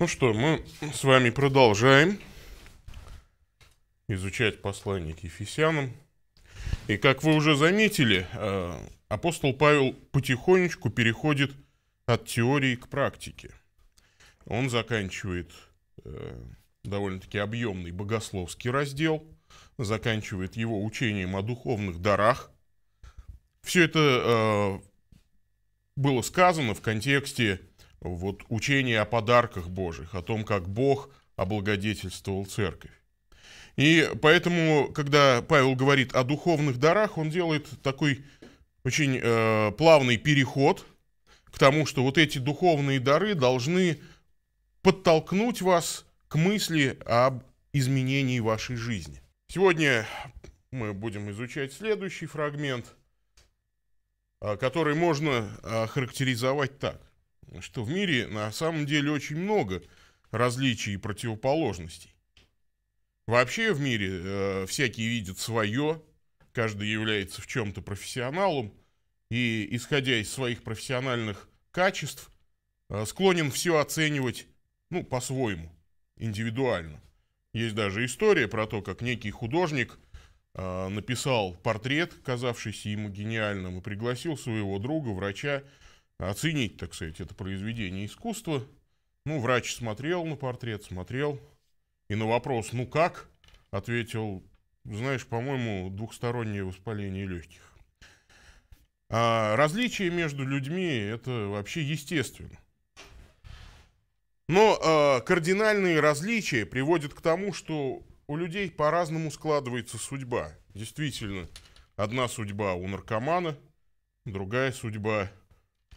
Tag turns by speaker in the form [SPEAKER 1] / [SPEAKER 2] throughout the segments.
[SPEAKER 1] Ну что, мы с вами продолжаем изучать послание к Ефесянам. И как вы уже заметили, э, апостол Павел потихонечку переходит от теории к практике. Он заканчивает э, довольно-таки объемный богословский раздел, заканчивает его учением о духовных дарах. Все это э, было сказано в контексте вот учение о подарках Божьих, о том, как Бог облагодетельствовал церковь. И поэтому, когда Павел говорит о духовных дарах, он делает такой очень э, плавный переход к тому, что вот эти духовные дары должны подтолкнуть вас к мысли об изменении вашей жизни. Сегодня мы будем изучать следующий фрагмент, э, который можно э, характеризовать так что в мире на самом деле очень много различий и противоположностей. Вообще в мире э, всякие видят свое, каждый является в чем-то профессионалом, и, исходя из своих профессиональных качеств, э, склонен все оценивать, ну, по-своему, индивидуально. Есть даже история про то, как некий художник э, написал портрет, казавшийся ему гениальным, и пригласил своего друга, врача, оценить, так сказать, это произведение искусства. Ну, врач смотрел на портрет, смотрел. И на вопрос, ну как, ответил, знаешь, по-моему, двухстороннее воспаление легких. А различия между людьми это вообще естественно. Но э, кардинальные различия приводят к тому, что у людей по-разному складывается судьба. Действительно, одна судьба у наркомана, другая судьба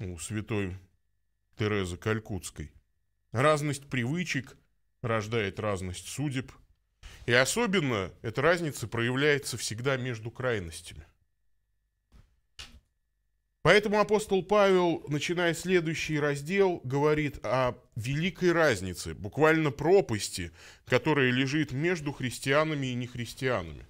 [SPEAKER 1] у святой Терезы Калькутской. Разность привычек рождает разность судеб. И особенно эта разница проявляется всегда между крайностями. Поэтому апостол Павел, начиная следующий раздел, говорит о великой разнице, буквально пропасти, которая лежит между христианами и нехристианами.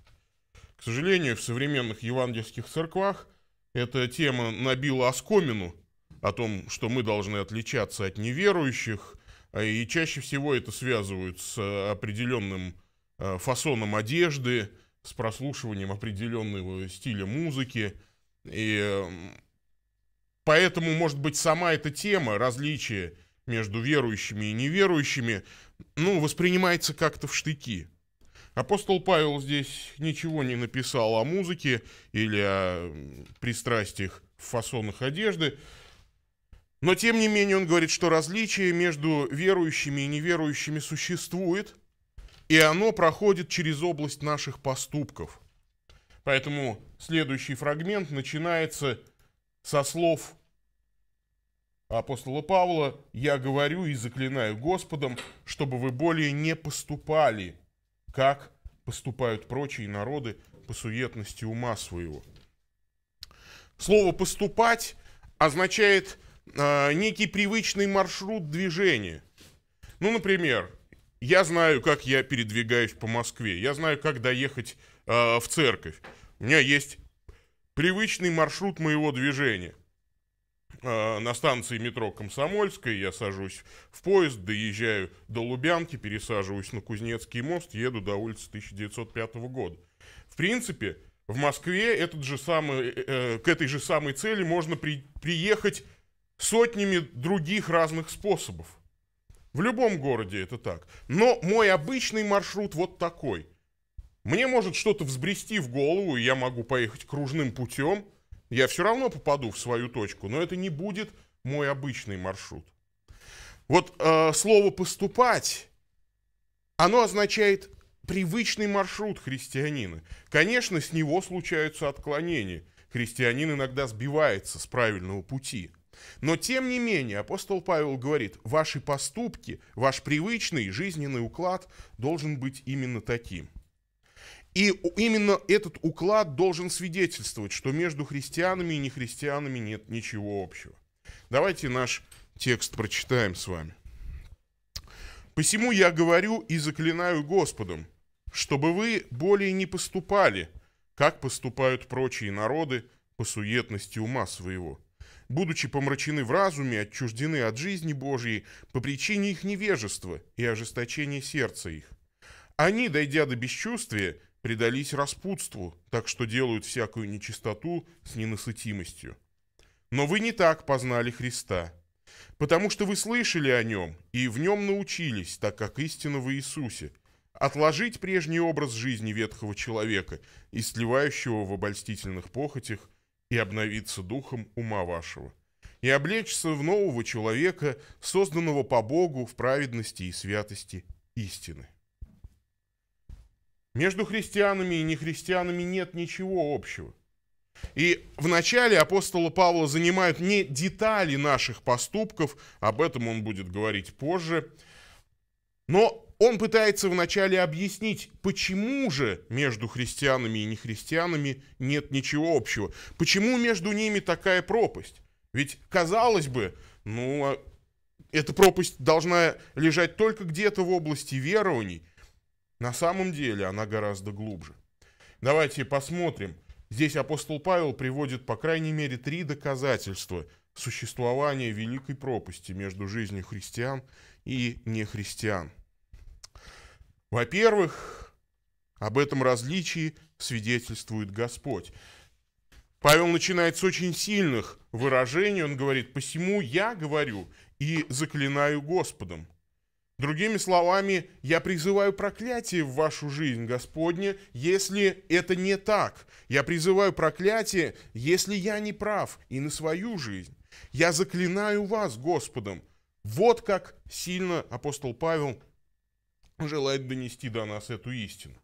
[SPEAKER 1] К сожалению, в современных евангельских церквах эта тема набила оскомину, о том, что мы должны отличаться от неверующих, а, и чаще всего это связывают с э, определенным э, фасоном одежды, с прослушиванием определенного стиля музыки. И эм, поэтому, может быть, сама эта тема различия между верующими и неверующими, ну, воспринимается как-то в штыки. Апостол Павел здесь ничего не написал о музыке или о пристрастиях в фасонах одежды, но тем не менее он говорит, что различие между верующими и неверующими существует, и оно проходит через область наших поступков. Поэтому следующий фрагмент начинается со слов апостола Павла «Я говорю и заклинаю Господом, чтобы вы более не поступали, как поступают прочие народы по суетности ума своего». Слово «поступать» означает – а, некий привычный маршрут движения. Ну, например, я знаю, как я передвигаюсь по Москве, я знаю, как доехать э, в церковь. У меня есть привычный маршрут моего движения. А, на станции метро Комсомольская я сажусь в поезд, доезжаю до Лубянки, пересаживаюсь на Кузнецкий мост, еду до улицы 1905 года. В принципе, в Москве этот же самый, э, э к этой же самой цели можно при, приехать сотнями других разных способов. В любом городе это так. Но мой обычный маршрут вот такой. Мне может что-то взбрести в голову, и я могу поехать кружным путем. Я все равно попаду в свою точку, но это не будет мой обычный маршрут. Вот э, слово «поступать», оно означает привычный маршрут христианина. Конечно, с него случаются отклонения. Христианин иногда сбивается с правильного пути – но тем не менее апостол Павел говорит, ваши поступки, ваш привычный жизненный уклад должен быть именно таким. И именно этот уклад должен свидетельствовать, что между христианами и нехристианами нет ничего общего. Давайте наш текст прочитаем с вами. «Посему я говорю и заклинаю Господом, чтобы вы более не поступали, как поступают прочие народы по суетности ума своего» будучи помрачены в разуме, отчуждены от жизни Божьей по причине их невежества и ожесточения сердца их. Они, дойдя до бесчувствия, предались распутству, так что делают всякую нечистоту с ненасытимостью. Но вы не так познали Христа, потому что вы слышали о Нем и в Нем научились, так как истина в Иисусе, отложить прежний образ жизни ветхого человека, и истлевающего в обольстительных похотях, и обновиться духом ума вашего, и облечься в нового человека, созданного по Богу в праведности и святости истины. Между христианами и нехристианами нет ничего общего. И в начале апостола Павла занимают не детали наших поступков, об этом он будет говорить позже, но он пытается вначале объяснить, почему же между христианами и нехристианами нет ничего общего. Почему между ними такая пропасть? Ведь, казалось бы, ну, а эта пропасть должна лежать только где-то в области верований. На самом деле она гораздо глубже. Давайте посмотрим. Здесь апостол Павел приводит, по крайней мере, три доказательства существования великой пропасти между жизнью христиан и нехристиан. Во-первых, об этом различии свидетельствует Господь. Павел начинает с очень сильных выражений. Он говорит, посему я говорю и заклинаю Господом. Другими словами, я призываю проклятие в вашу жизнь, Господня, если это не так. Я призываю проклятие, если я не прав, и на свою жизнь. Я заклинаю вас Господом. Вот как сильно апостол Павел желает донести до нас эту истину.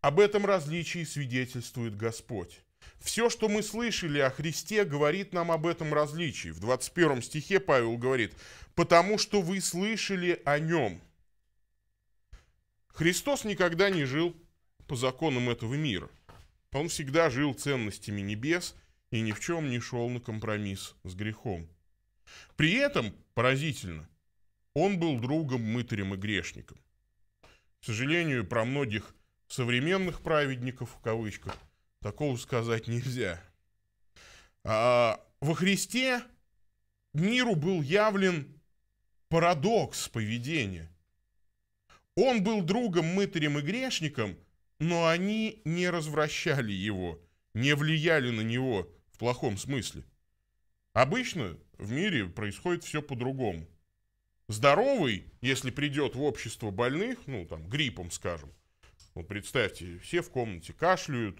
[SPEAKER 1] Об этом различии свидетельствует Господь. Все, что мы слышали о Христе, говорит нам об этом различии. В 21 стихе Павел говорит, «Потому что вы слышали о Нем». Христос никогда не жил по законам этого мира. Он всегда жил ценностями небес и ни в чем не шел на компромисс с грехом. При этом, поразительно, он был другом, мытарем и грешником. К сожалению, про многих современных праведников, в кавычках, такого сказать нельзя. А, во Христе миру был явлен парадокс поведения. Он был другом, мытарем и грешником, но они не развращали его, не влияли на него в плохом смысле. Обычно в мире происходит все по-другому здоровый, если придет в общество больных, ну, там, гриппом, скажем, ну, представьте, все в комнате кашляют,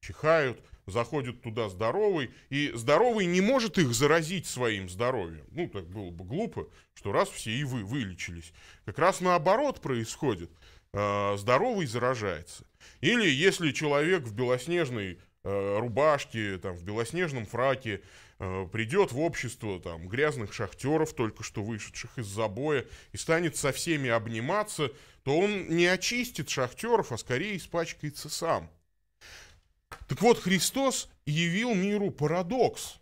[SPEAKER 1] чихают, заходит туда здоровый, и здоровый не может их заразить своим здоровьем. Ну, так было бы глупо, что раз все и вы вылечились. Как раз наоборот происходит. А, здоровый заражается. Или если человек в белоснежной э, рубашке, там, в белоснежном фраке, Э, придет в общество там, грязных шахтеров, только что вышедших из забоя, и станет со всеми обниматься, то он не очистит шахтеров, а скорее испачкается сам. Так вот, Христос явил миру парадокс.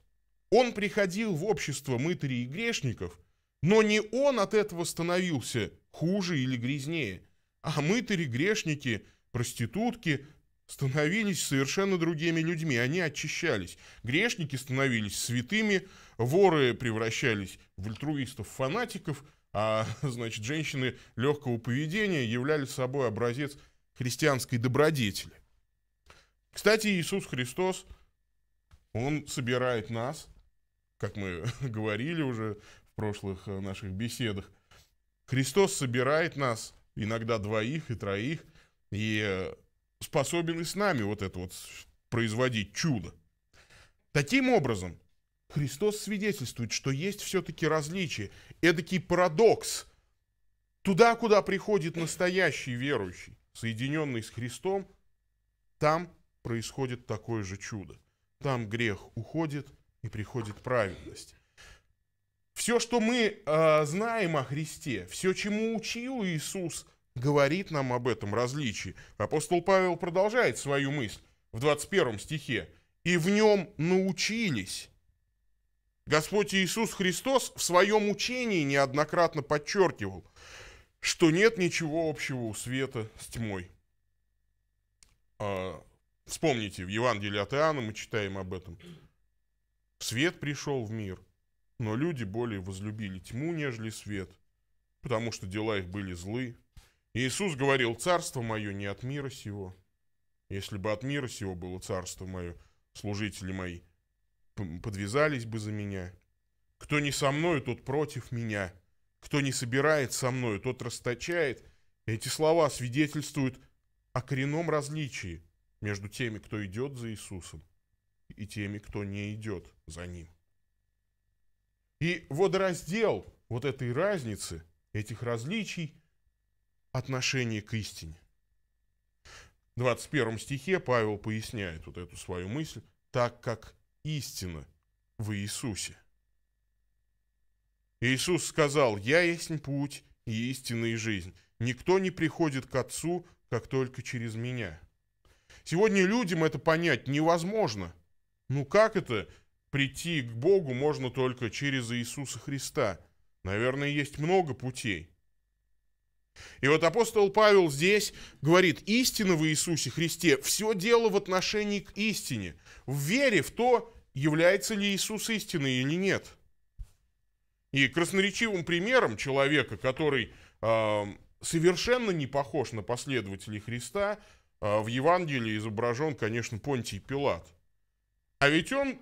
[SPEAKER 1] Он приходил в общество мытарей и грешников, но не он от этого становился хуже или грязнее, а мытари, грешники, проститутки – становились совершенно другими людьми, они очищались. Грешники становились святыми, воры превращались в альтруистов, фанатиков, а, значит, женщины легкого поведения являли собой образец христианской добродетели. Кстати, Иисус Христос, Он собирает нас, как мы говорили уже в прошлых э, наших беседах, Христос собирает нас, иногда двоих и троих, и э, способен и с нами вот это вот производить чудо. Таким образом, Христос свидетельствует, что есть все-таки различие, эдакий парадокс. Туда, куда приходит настоящий верующий, соединенный с Христом, там происходит такое же чудо. Там грех уходит и приходит праведность. Все, что мы э, знаем о Христе, все, чему учил Иисус – говорит нам об этом различии. Апостол Павел продолжает свою мысль в 21 стихе. «И в нем научились». Господь Иисус Христос в своем учении неоднократно подчеркивал, что нет ничего общего у света с тьмой. А, вспомните, в Евангелии от Иоанна мы читаем об этом. Свет пришел в мир, но люди более возлюбили тьму, нежели свет, потому что дела их были злы, Иисус говорил, царство мое не от мира сего. Если бы от мира сего было царство мое, служители мои подвязались бы за меня. Кто не со мною, тот против меня. Кто не собирает со мною, тот расточает. Эти слова свидетельствуют о коренном различии между теми, кто идет за Иисусом, и теми, кто не идет за Ним. И водораздел вот этой разницы, этих различий – отношение к истине. В 21 стихе Павел поясняет вот эту свою мысль, так как истина в Иисусе. Иисус сказал, «Я есть путь и истинная жизнь. Никто не приходит к Отцу, как только через меня». Сегодня людям это понять невозможно. Ну как это? Прийти к Богу можно только через Иисуса Христа. Наверное, есть много путей. И вот апостол Павел здесь говорит, истина в Иисусе Христе, все дело в отношении к истине, в вере в то, является ли Иисус истиной или нет. И красноречивым примером человека, который э, совершенно не похож на последователей Христа, э, в Евангелии изображен, конечно, Понтий Пилат. А ведь он,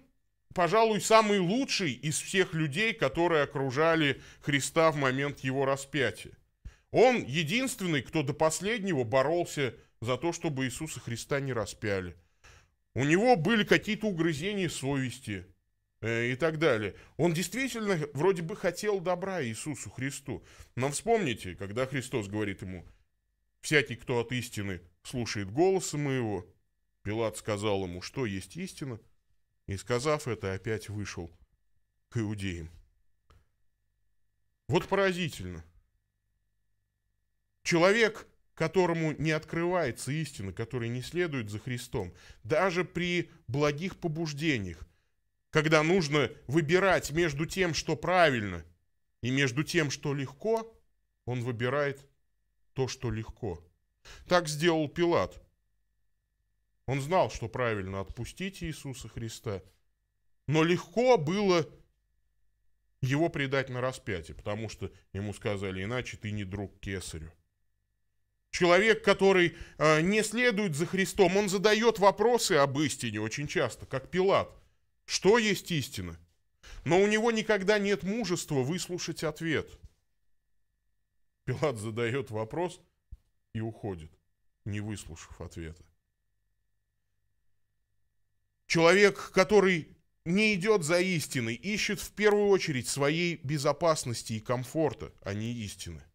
[SPEAKER 1] пожалуй, самый лучший из всех людей, которые окружали Христа в момент его распятия. Он единственный, кто до последнего боролся за то, чтобы Иисуса Христа не распяли. У него были какие-то угрызения совести э, и так далее. Он действительно вроде бы хотел добра Иисусу Христу. Но вспомните, когда Христос говорит ему, «Всякий, кто от истины слушает голоса моего», Пилат сказал ему, что есть истина, и, сказав это, опять вышел к иудеям. Вот поразительно – Человек, которому не открывается истина, который не следует за Христом, даже при благих побуждениях, когда нужно выбирать между тем, что правильно, и между тем, что легко, он выбирает то, что легко. Так сделал Пилат. Он знал, что правильно отпустить Иисуса Христа, но легко было его предать на распятие, потому что ему сказали, иначе ты не друг кесарю. Человек, который э, не следует за Христом, он задает вопросы об истине очень часто, как Пилат. Что есть истина? Но у него никогда нет мужества выслушать ответ. Пилат задает вопрос и уходит, не выслушав ответа. Человек, который не идет за истиной, ищет в первую очередь своей безопасности и комфорта, а не истины –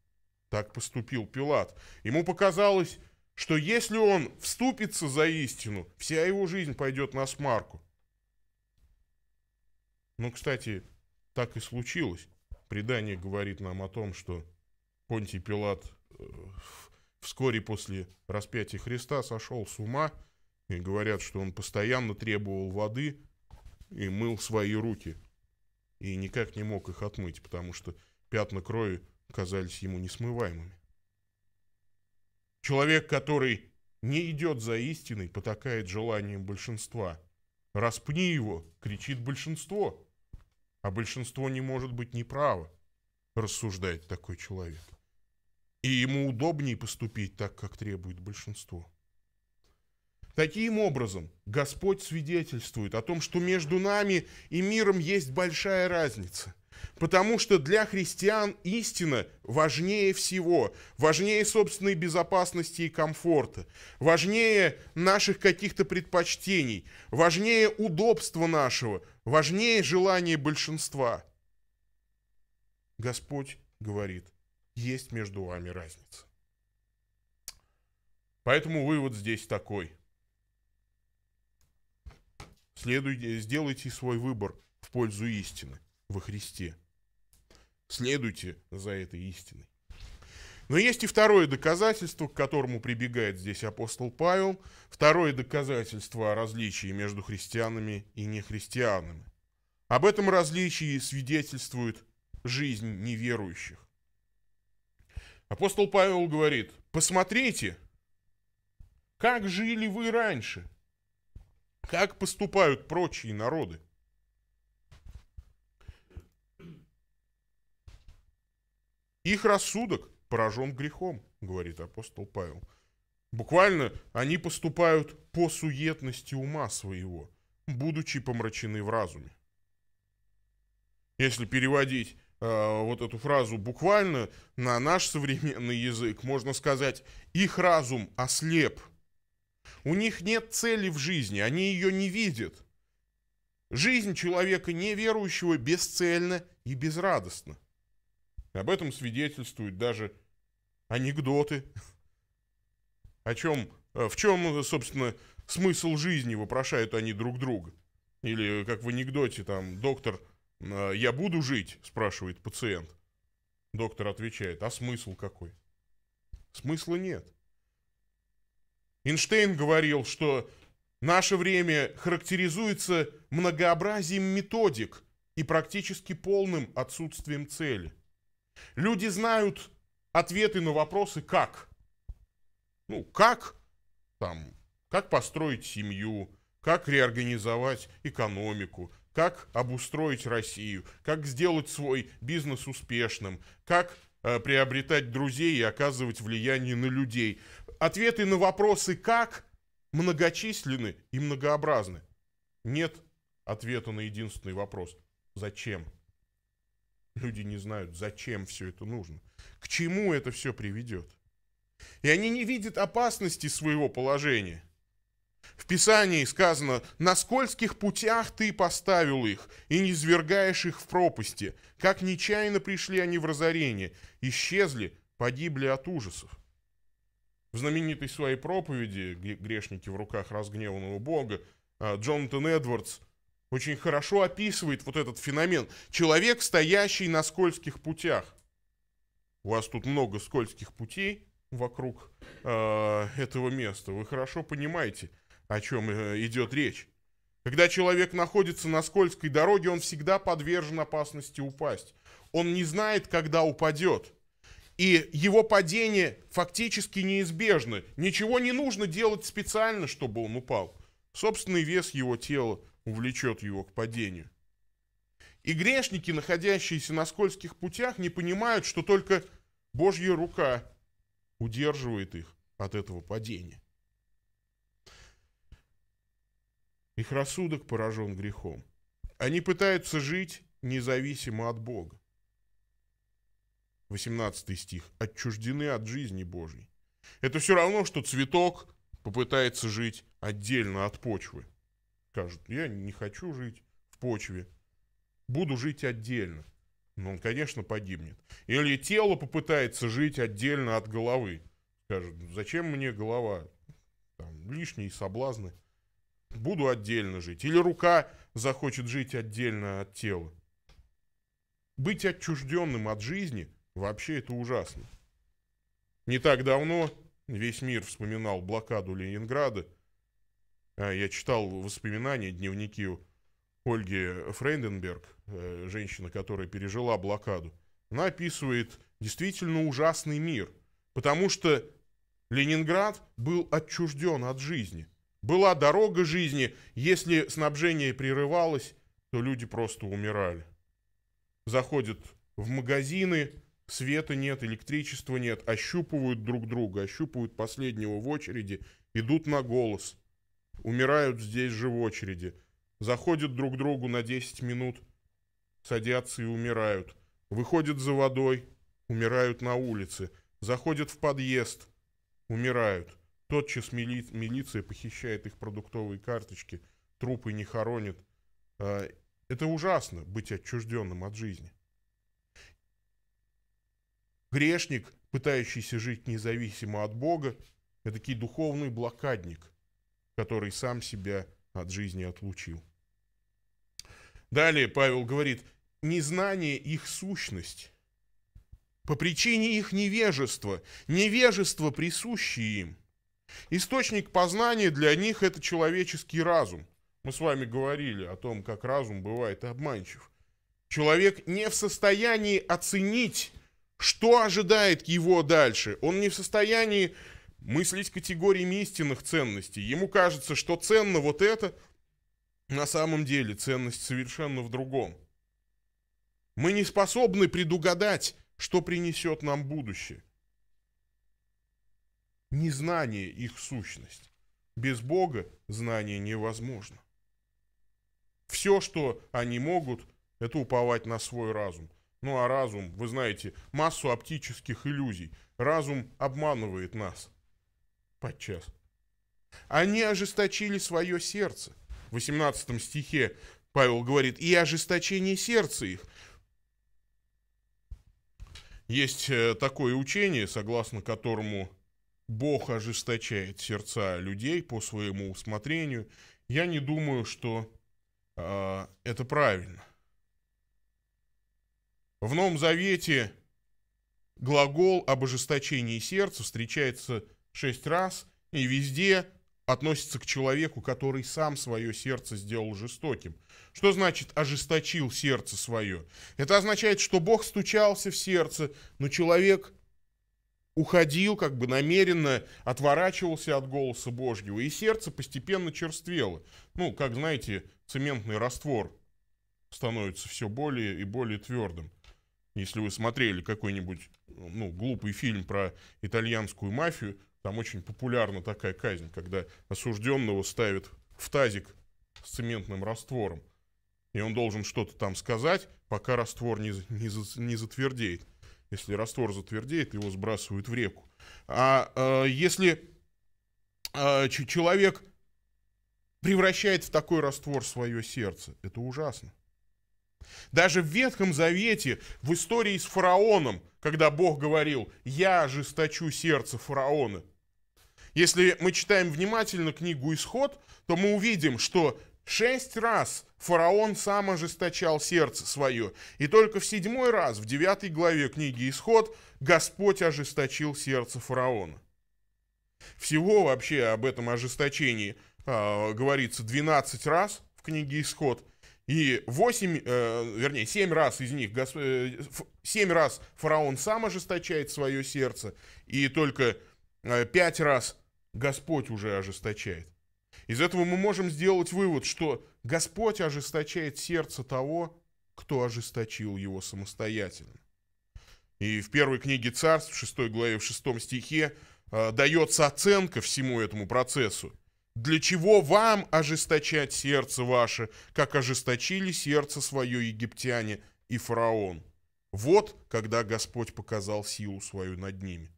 [SPEAKER 1] так поступил Пилат. Ему показалось, что если он вступится за истину, вся его жизнь пойдет на смарку. Ну, кстати, так и случилось. Предание говорит нам о том, что Понтий Пилат э, вскоре после распятия Христа сошел с ума, и говорят, что он постоянно требовал воды и мыл свои руки, и никак не мог их отмыть, потому что пятна крови казались ему несмываемыми. Человек, который не идет за истиной, потакает желанием большинства. «Распни его!» — кричит большинство. А большинство не может быть неправо, рассуждает такой человек. И ему удобнее поступить так, как требует большинство. Таким образом, Господь свидетельствует о том, что между нами и миром есть большая разница. Потому что для христиан истина важнее всего, важнее собственной безопасности и комфорта, важнее наших каких-то предпочтений, важнее удобства нашего, важнее желания большинства. Господь говорит, есть между вами разница. Поэтому вывод здесь такой – Следуйте, сделайте свой выбор в пользу истины во Христе. Следуйте за этой истиной. Но есть и второе доказательство, к которому прибегает здесь апостол Павел, второе доказательство о различии между христианами и нехристианами. Об этом различии свидетельствует жизнь неверующих. Апостол Павел говорит, посмотрите, как жили вы раньше – как поступают прочие народы? Их рассудок поражен грехом, говорит апостол Павел. Буквально они поступают по суетности ума своего, будучи помрачены в разуме. Если переводить э, вот эту фразу буквально на наш современный язык, можно сказать, их разум ослеп – у них нет цели в жизни, они ее не видят. Жизнь человека неверующего бесцельна и безрадостна. Об этом свидетельствуют даже анекдоты. О чем, э, в чем, э, собственно, смысл жизни, вопрошают они друг друга. Или, как в анекдоте, там, доктор, э, я буду жить, спрашивает пациент. Доктор отвечает, а смысл какой? Смысла нет. Эйнштейн говорил, что наше время характеризуется многообразием методик и практически полным отсутствием цели. Люди знают ответы на вопросы «как?». Ну, как там, как построить семью, как реорганизовать экономику, как обустроить Россию, как сделать свой бизнес успешным, как Э, приобретать друзей и оказывать влияние на людей. Ответы на вопросы «как» многочисленны и многообразны. Нет ответа на единственный вопрос «зачем?». Люди не знают, зачем все это нужно, к чему это все приведет. И они не видят опасности своего положения – в Писании сказано, на скользких путях ты поставил их, и не свергаешь их в пропасти. Как нечаянно пришли они в разорение, исчезли, погибли от ужасов. В знаменитой своей проповеди «Грешники в руках разгневанного Бога» а, Джонатан Эдвардс очень хорошо описывает вот этот феномен. Человек, стоящий на скользких путях. У вас тут много скользких путей вокруг э, этого места. Вы хорошо понимаете – о чем э, идет речь. Когда человек находится на скользкой дороге, он всегда подвержен опасности упасть. Он не знает, когда упадет. И его падение фактически неизбежно. Ничего не нужно делать специально, чтобы он упал. Собственный вес его тела увлечет его к падению. И грешники, находящиеся на скользких путях, не понимают, что только Божья рука удерживает их от этого падения. Их рассудок поражен грехом. Они пытаются жить независимо от Бога. 18 стих. Отчуждены от жизни Божьей. Это все равно, что цветок попытается жить отдельно от почвы. Скажет, я не хочу жить в почве, буду жить отдельно. Но он, конечно, погибнет. Или тело попытается жить отдельно от головы. Скажет, зачем мне голова? Там, лишние соблазны буду отдельно жить. Или рука захочет жить отдельно от тела. Быть отчужденным от жизни вообще это ужасно. Не так давно весь мир вспоминал блокаду Ленинграда. А, я читал воспоминания, дневники Ольги Фрейденберг, э, женщина, которая пережила блокаду. Она описывает действительно ужасный мир, потому что Ленинград был отчужден от жизни – была дорога жизни. Если снабжение прерывалось, то люди просто умирали. Заходят в магазины, света нет, электричества нет, ощупывают друг друга, ощупывают последнего в очереди, идут на голос. Умирают здесь же в очереди. Заходят друг другу на 10 минут, садятся и умирают. Выходят за водой, умирают на улице. Заходят в подъезд, умирают. Тотчас мили... милиция похищает их продуктовые карточки, трупы не хоронят. А, это ужасно, быть отчужденным от жизни. Грешник, пытающийся жить независимо от Бога, это такой духовный блокадник, который сам себя от жизни отлучил. Далее Павел говорит, незнание их сущность по причине их невежества, невежество присущее им. Источник познания для них это человеческий разум. Мы с вами говорили о том, как разум бывает обманчив. Человек не в состоянии оценить, что ожидает его дальше. Он не в состоянии мыслить категориями истинных ценностей. Ему кажется, что ценно вот это, на самом деле ценность совершенно в другом. Мы не способны предугадать, что принесет нам будущее незнание их сущность. Без Бога знание невозможно. Все, что они могут, это уповать на свой разум. Ну а разум, вы знаете, массу оптических иллюзий. Разум обманывает нас. Подчас. Они ожесточили свое сердце. В 18 стихе Павел говорит, и ожесточение сердца их. Есть э, такое учение, согласно которому Бог ожесточает сердца людей по своему усмотрению. Я не думаю, что э, это правильно. В Новом Завете глагол об ожесточении сердца встречается шесть раз и везде относится к человеку, который сам свое сердце сделал жестоким. Что значит ожесточил сердце свое? Это означает, что Бог стучался в сердце, но человек уходил как бы намеренно, отворачивался от голоса Божьего, и сердце постепенно черствело. Ну, как знаете, цементный раствор становится все более и более твердым. Если вы смотрели какой-нибудь ну, глупый фильм про итальянскую мафию, там очень популярна такая казнь, когда осужденного ставят в тазик с цементным раствором. И он должен что-то там сказать, пока раствор не, не, не затвердеет. Если раствор затвердеет, его сбрасывают в реку. А э, если э, человек превращает в такой раствор свое сердце, это ужасно. Даже в Ветхом Завете, в истории с фараоном, когда Бог говорил «Я ожесточу сердце фараона», если мы читаем внимательно книгу «Исход», то мы увидим, что Шесть раз фараон сам ожесточал сердце свое, и только в седьмой раз, в девятой главе книги «Исход», Господь ожесточил сердце фараона. Всего вообще об этом ожесточении э, говорится 12 раз в книге «Исход», и 8, э, вернее, 7 раз из них, 7 э, раз фараон сам ожесточает свое сердце, и только 5 э, раз Господь уже ожесточает. Из этого мы можем сделать вывод, что Господь ожесточает сердце того, кто ожесточил его самостоятельно. И в первой книге Царств, в 6 главе, в 6 стихе, э, дается оценка всему этому процессу. «Для чего вам ожесточать сердце ваше, как ожесточили сердце свое египтяне и фараон? Вот, когда Господь показал силу свою над ними».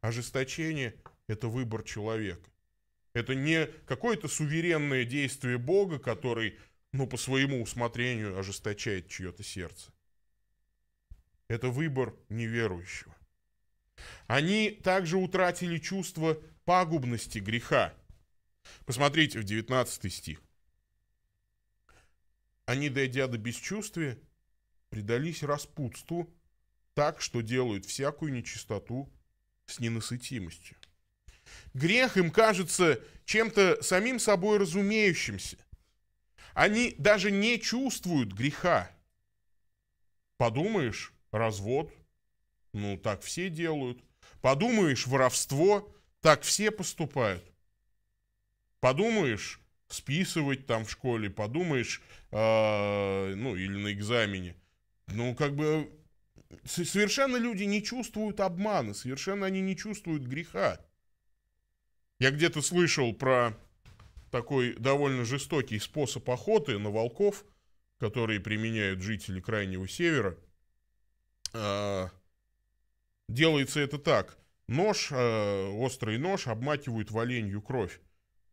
[SPEAKER 1] Ожесточение – это выбор человека. Это не какое-то суверенное действие Бога, который, ну, по своему усмотрению ожесточает чье-то сердце. Это выбор неверующего. Они также утратили чувство пагубности греха. Посмотрите в 19 стих. Они, дойдя до бесчувствия, предались распутству так, что делают всякую нечистоту с ненасытимостью. Грех им кажется чем-то самим собой разумеющимся. Они даже не чувствуют греха. Подумаешь, развод, ну так все делают. Подумаешь, воровство, так все поступают. Подумаешь, списывать там в школе, подумаешь, а, ну или на экзамене. Ну как бы совершенно люди не чувствуют обмана, совершенно они не чувствуют греха. Я где-то слышал про такой довольно жестокий способ охоты на волков, которые применяют жители Крайнего Севера. А, делается это так. Нож, а, острый нож, обмакивают в оленью кровь.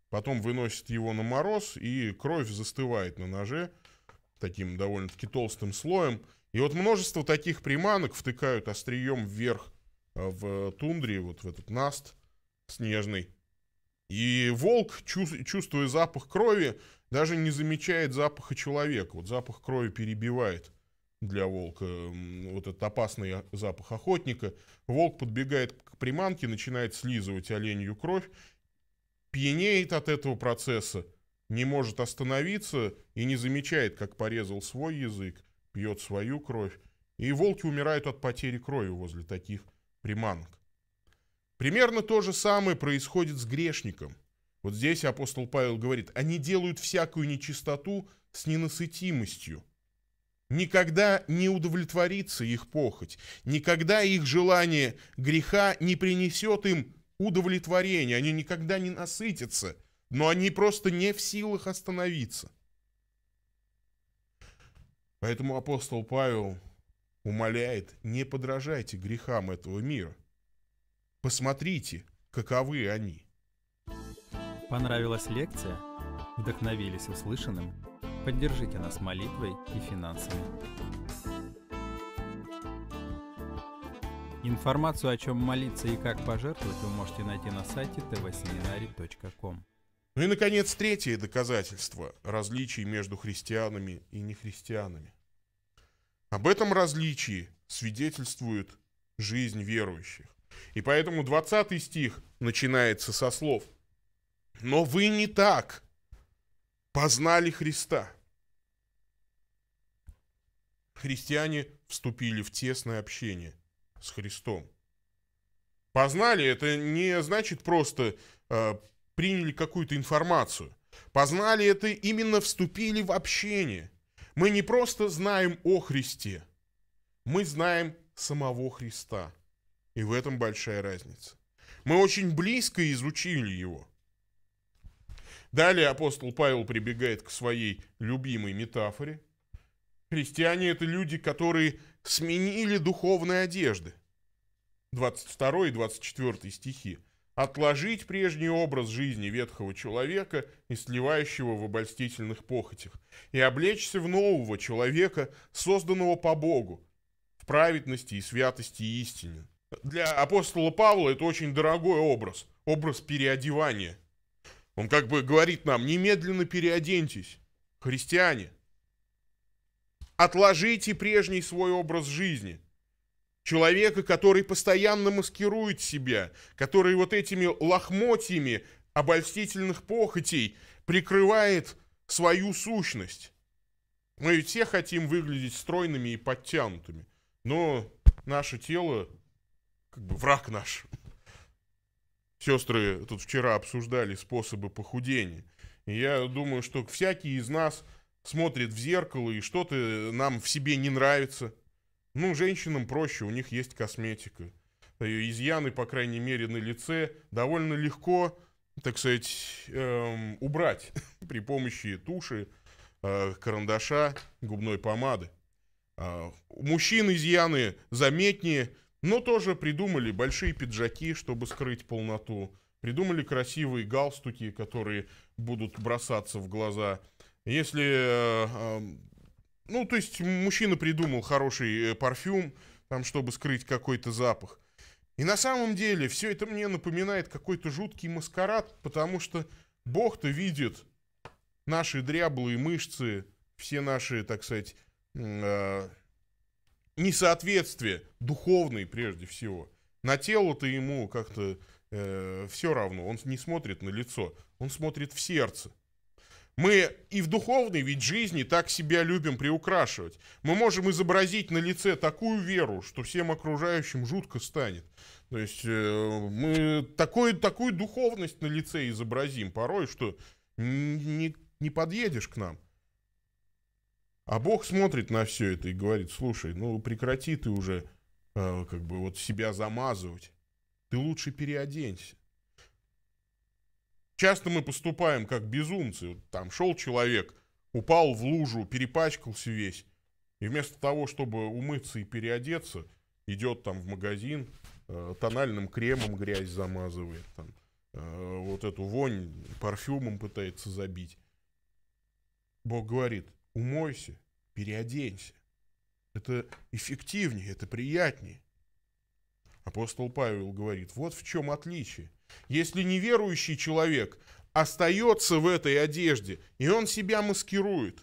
[SPEAKER 1] Потом выносят его на мороз, и кровь застывает на ноже таким довольно-таки толстым слоем. И вот множество таких приманок втыкают острием вверх а, в тундре, вот в этот наст снежный. И волк, чувствуя запах крови, даже не замечает запаха человека. Вот запах крови перебивает для волка вот этот опасный запах охотника. Волк подбегает к приманке, начинает слизывать оленью кровь, пьянеет от этого процесса, не может остановиться и не замечает, как порезал свой язык, пьет свою кровь. И волки умирают от потери крови возле таких приманок. Примерно то же самое происходит с грешником. Вот здесь апостол Павел говорит, они делают всякую нечистоту с ненасытимостью. Никогда не удовлетворится их похоть, никогда их желание греха не принесет им удовлетворения, они никогда не насытятся, но они просто не в силах остановиться. Поэтому апостол Павел умоляет, не подражайте грехам этого мира. Посмотрите, каковы они. Понравилась лекция? Вдохновились услышанным? Поддержите нас молитвой и финансами. Информацию, о чем молиться и как пожертвовать, вы можете найти на сайте tvseminary.com. Ну и, наконец, третье доказательство различий между христианами и нехристианами. Об этом различии свидетельствует жизнь верующих. И поэтому 20 стих начинается со слов. Но вы не так познали Христа. Христиане вступили в тесное общение с Христом. Познали это не значит просто э, приняли какую-то информацию. Познали это именно вступили в общение. Мы не просто знаем о Христе, мы знаем самого Христа. И в этом большая разница. Мы очень близко изучили его. Далее апостол Павел прибегает к своей любимой метафоре. Христиане – это люди, которые сменили духовные одежды. 22 и 24 стихи. «Отложить прежний образ жизни ветхого человека и сливающего в обольстительных похотях, и облечься в нового человека, созданного по Богу, в праведности и святости истины для апостола Павла это очень дорогой образ, образ переодевания. Он как бы говорит нам, немедленно переоденьтесь, христиане. Отложите прежний свой образ жизни. Человека, который постоянно маскирует себя, который вот этими лохмотьями обольстительных похотей прикрывает свою сущность. Мы ведь все хотим выглядеть стройными и подтянутыми, но наше тело как бы враг наш. Сестры тут вчера обсуждали способы похудения. И я думаю, что всякий из нас смотрит в зеркало и что-то нам в себе не нравится. Ну, женщинам проще, у них есть косметика. Изъяны, по крайней мере, на лице довольно легко, так сказать, эм, убрать при помощи туши, э, карандаша, губной помады. Э, у мужчин изъяны заметнее, но тоже придумали большие пиджаки, чтобы скрыть полноту. Придумали красивые галстуки, которые будут бросаться в глаза. Если... Э, эм, ну, то есть мужчина придумал хороший э, парфюм, там, чтобы скрыть какой-то запах. И на самом деле все это мне напоминает какой-то жуткий маскарад, потому что Бог-то видит наши дряблые мышцы, все наши, так сказать, э, несоответствие духовное прежде всего. На тело-то ему как-то э, все равно. Он не смотрит на лицо, он смотрит в сердце. Мы и в духовной ведь жизни так себя любим приукрашивать. Мы можем изобразить на лице такую веру, что всем окружающим жутко станет. То есть э, мы такой, такую духовность на лице изобразим порой, что не, не подъедешь к нам. А Бог смотрит на все это и говорит, слушай, ну прекрати ты уже э, как бы вот себя замазывать. Ты лучше переоденься. Часто мы поступаем как безумцы. там шел человек, упал в лужу, перепачкался весь. И вместо того, чтобы умыться и переодеться, идет там в магазин, э, тональным кремом грязь замазывает, там, э, вот эту вонь парфюмом пытается забить. Бог говорит, умойся, переоденься. Это эффективнее, это приятнее. Апостол Павел говорит, вот в чем отличие. Если неверующий человек остается в этой одежде, и он себя маскирует,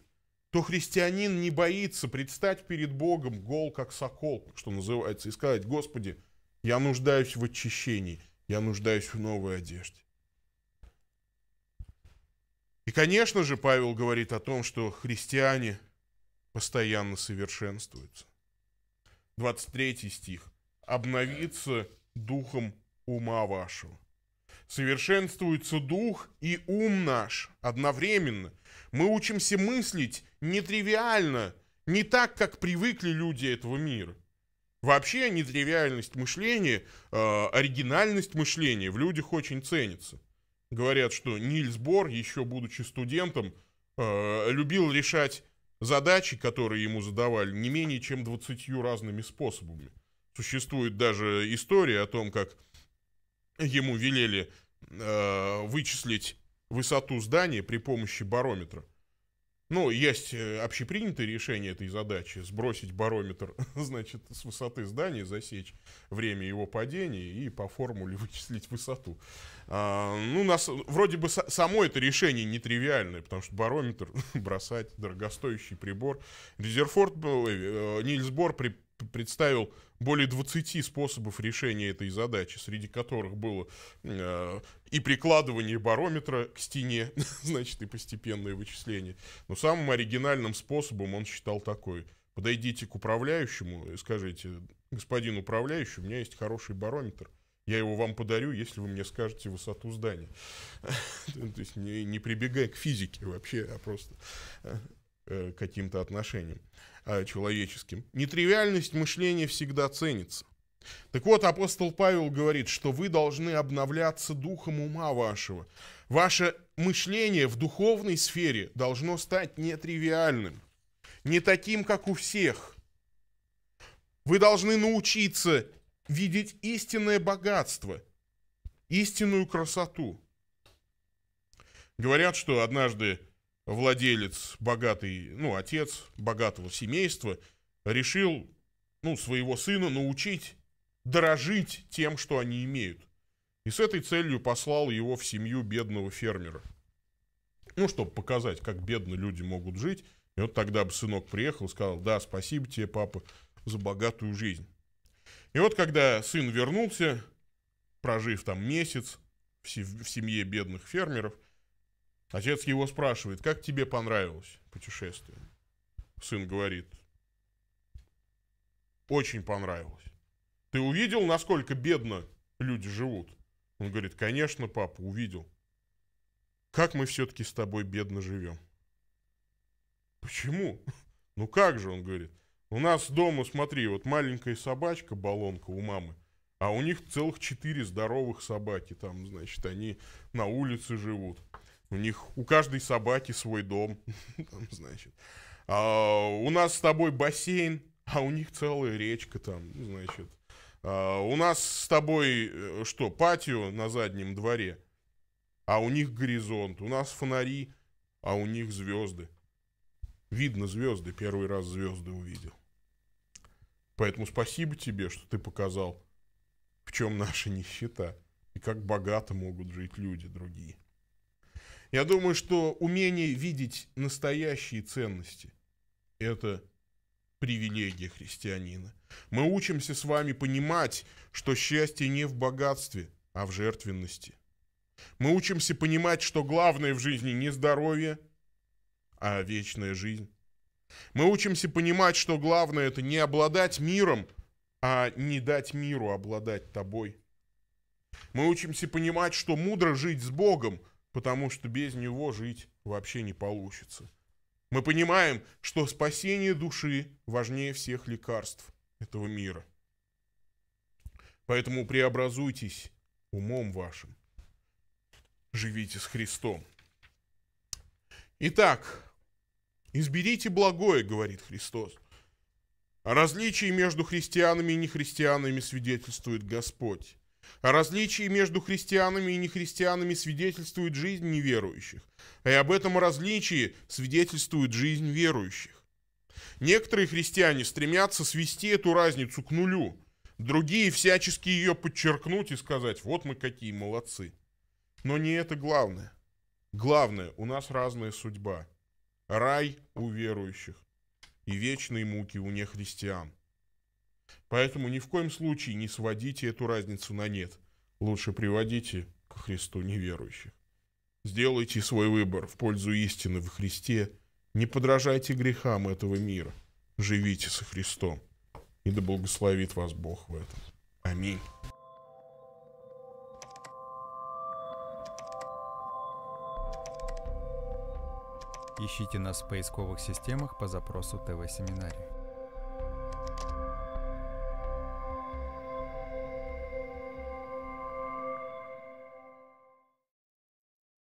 [SPEAKER 1] то христианин не боится предстать перед Богом гол, как сокол, что называется, и сказать, Господи, я нуждаюсь в очищении, я нуждаюсь в новой одежде. И, конечно же, Павел говорит о том, что христиане постоянно совершенствуются. 23 стих. «Обновиться духом ума вашего». Совершенствуется дух и ум наш одновременно. Мы учимся мыслить нетривиально, не так, как привыкли люди этого мира. Вообще нетривиальность мышления, э, оригинальность мышления в людях очень ценится. Говорят, что Нильс Бор, еще будучи студентом, э, любил решать задачи, которые ему задавали, не менее чем 20 разными способами. Существует даже история о том, как ему велели э, вычислить высоту здания при помощи барометра. Ну, есть э, общепринятое решение этой задачи, сбросить барометр, значит, с высоты здания, засечь время его падения и по формуле вычислить высоту. А, ну, нас, вроде бы само это решение нетривиальное, потому что барометр бросать, дорогостоящий прибор. Резерфорд был, э, э Нильс при, представил более 20 способов решения этой задачи, среди которых было э, и прикладывание барометра к стене, значит, и постепенное вычисление. Но самым оригинальным способом он считал такой. Подойдите к управляющему и скажите, господин управляющий, у меня есть хороший барометр, я его вам подарю, если вы мне скажете высоту здания. То есть не, не прибегая к физике вообще, а просто э, каким-то отношениям. А, человеческим. Нетривиальность мышления всегда ценится. Так вот, апостол Павел говорит, что вы должны обновляться духом ума вашего. Ваше мышление в духовной сфере должно стать нетривиальным, не таким, как у всех. Вы должны научиться видеть истинное богатство, истинную красоту. Говорят, что однажды владелец, богатый, ну, отец богатого семейства, решил, ну, своего сына научить дорожить тем, что они имеют. И с этой целью послал его в семью бедного фермера. Ну, чтобы показать, как бедно люди могут жить. И вот тогда бы сынок приехал и сказал, да, спасибо тебе, папа, за богатую жизнь. И вот когда сын вернулся, прожив там месяц в семье бедных фермеров – Отец его спрашивает, как тебе понравилось путешествие? Сын говорит, очень понравилось. Ты увидел, насколько бедно люди живут? Он говорит, конечно, папа, увидел. Как мы все-таки с тобой бедно живем? Почему? Ну как же, он говорит. У нас дома, смотри, вот маленькая собачка, балонка у мамы, а у них целых четыре здоровых собаки. Там, значит, они на улице живут. У них у каждой собаки свой дом. Там, значит. А, у нас с тобой бассейн, а у них целая речка там, ну, значит. А, у нас с тобой э, что, патио на заднем дворе, а у них горизонт. У нас фонари, а у них звезды. Видно звезды, первый раз звезды увидел. Поэтому спасибо тебе, что ты показал, в чем наша нищета и как богато могут жить люди другие. Я думаю, что умение видеть настоящие ценности – это привилегия христианина. Мы учимся с вами понимать, что счастье не в богатстве, а в жертвенности. Мы учимся понимать, что главное в жизни не здоровье, а вечная жизнь. Мы учимся понимать, что главное это не обладать миром, а не дать миру обладать тобой. Мы учимся понимать, что мудро жить с Богом, потому что без него жить вообще не получится. Мы понимаем, что спасение души важнее всех лекарств этого мира. Поэтому преобразуйтесь умом вашим. Живите с Христом. Итак, изберите благое, говорит Христос. О а различии между христианами и нехристианами свидетельствует Господь. Различие между христианами и нехристианами свидетельствует жизнь неверующих, и об этом различии свидетельствует жизнь верующих. Некоторые христиане стремятся свести эту разницу к нулю, другие всячески ее подчеркнуть и сказать, вот мы какие молодцы. Но не это главное. Главное, у нас разная судьба. Рай у верующих и вечные муки у нехристиан. Поэтому ни в коем случае не сводите эту разницу на нет. Лучше приводите к Христу неверующих. Сделайте свой выбор в пользу истины в Христе. Не подражайте грехам этого мира. Живите со Христом. И да благословит вас Бог в этом. Аминь. Ищите нас в поисковых системах по запросу ТВ-семинария.